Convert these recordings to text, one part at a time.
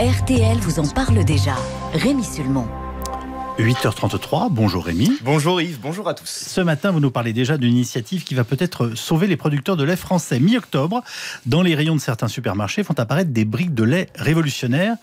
RTL vous en parle déjà. Rémi Sulmon. 8h33, bonjour Rémi. Bonjour Yves, bonjour à tous. Ce matin, vous nous parlez déjà d'une initiative qui va peut-être sauver les producteurs de lait français. Mi-octobre, dans les rayons de certains supermarchés font apparaître des briques de lait révolutionnaires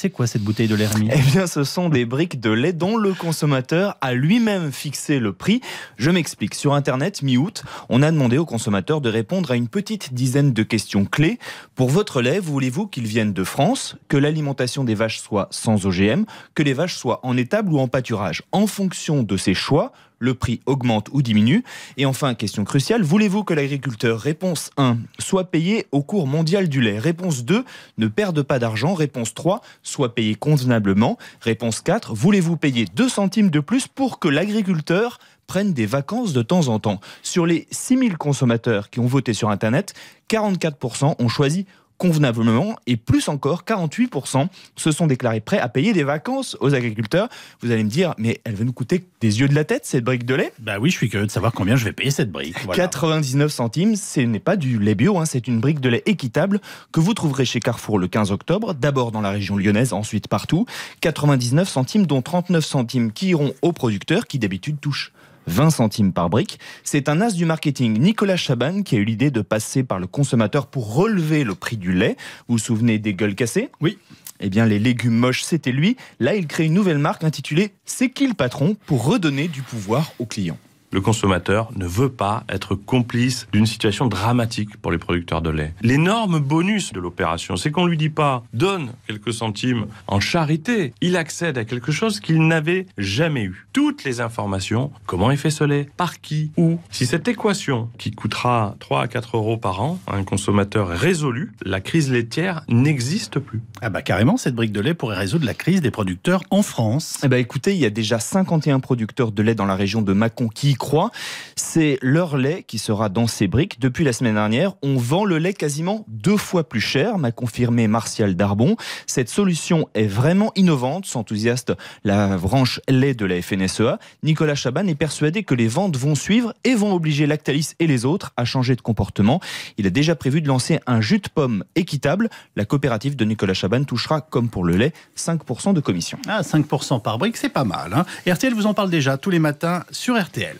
c'est quoi cette bouteille de l'Hermie Eh bien, ce sont des briques de lait dont le consommateur a lui-même fixé le prix. Je m'explique. Sur Internet, mi-août, on a demandé aux consommateurs de répondre à une petite dizaine de questions clés. Pour votre lait, voulez-vous qu'il vienne de France, que l'alimentation des vaches soit sans OGM, que les vaches soient en étable ou en pâturage En fonction de ces choix, le prix augmente ou diminue Et enfin, question cruciale, voulez-vous que l'agriculteur, réponse 1, soit payé au cours mondial du lait Réponse 2, ne perde pas d'argent. Réponse 3, soit payé convenablement. Réponse 4, voulez-vous payer 2 centimes de plus pour que l'agriculteur prenne des vacances de temps en temps Sur les 6000 consommateurs qui ont voté sur Internet, 44% ont choisi convenablement et plus encore 48% se sont déclarés prêts à payer des vacances aux agriculteurs. Vous allez me dire, mais elle va nous coûter des yeux de la tête cette brique de lait Bah oui, je suis curieux de savoir combien je vais payer cette brique. 99 centimes, ce n'est pas du lait bio, hein, c'est une brique de lait équitable que vous trouverez chez Carrefour le 15 octobre, d'abord dans la région lyonnaise, ensuite partout. 99 centimes dont 39 centimes qui iront aux producteurs qui d'habitude touchent 20 centimes par brique. C'est un as du marketing, Nicolas Chaban, qui a eu l'idée de passer par le consommateur pour relever le prix du lait. Vous vous souvenez des gueules cassées Oui. Eh bien, les légumes moches, c'était lui. Là, il crée une nouvelle marque intitulée C'est qui le patron pour redonner du pouvoir aux clients le consommateur ne veut pas être complice d'une situation dramatique pour les producteurs de lait. L'énorme bonus de l'opération, c'est qu'on ne lui dit pas donne quelques centimes en charité. Il accède à quelque chose qu'il n'avait jamais eu. Toutes les informations, comment est fait ce lait, par qui, où. Si cette équation qui coûtera 3 à 4 euros par an à un consommateur résolu, la crise laitière n'existe plus. Ah bah carrément, cette brique de lait pourrait résoudre la crise des producteurs en France. Eh bah écoutez, il y a déjà 51 producteurs de lait dans la région de Macon qui croient. C'est leur lait qui sera dans ces briques. Depuis la semaine dernière, on vend le lait quasiment deux fois plus cher, m'a confirmé Martial Darbon. Cette solution est vraiment innovante, s'enthousiaste la branche lait de la FNSEA. Nicolas Chaban est persuadé que les ventes vont suivre et vont obliger Lactalis et les autres à changer de comportement. Il a déjà prévu de lancer un jus de pomme équitable. La coopérative de Nicolas Chaban touchera, comme pour le lait, 5% de commission. Ah, 5% par brique, c'est pas mal. Hein. RTL vous en parle déjà tous les matins sur RTL.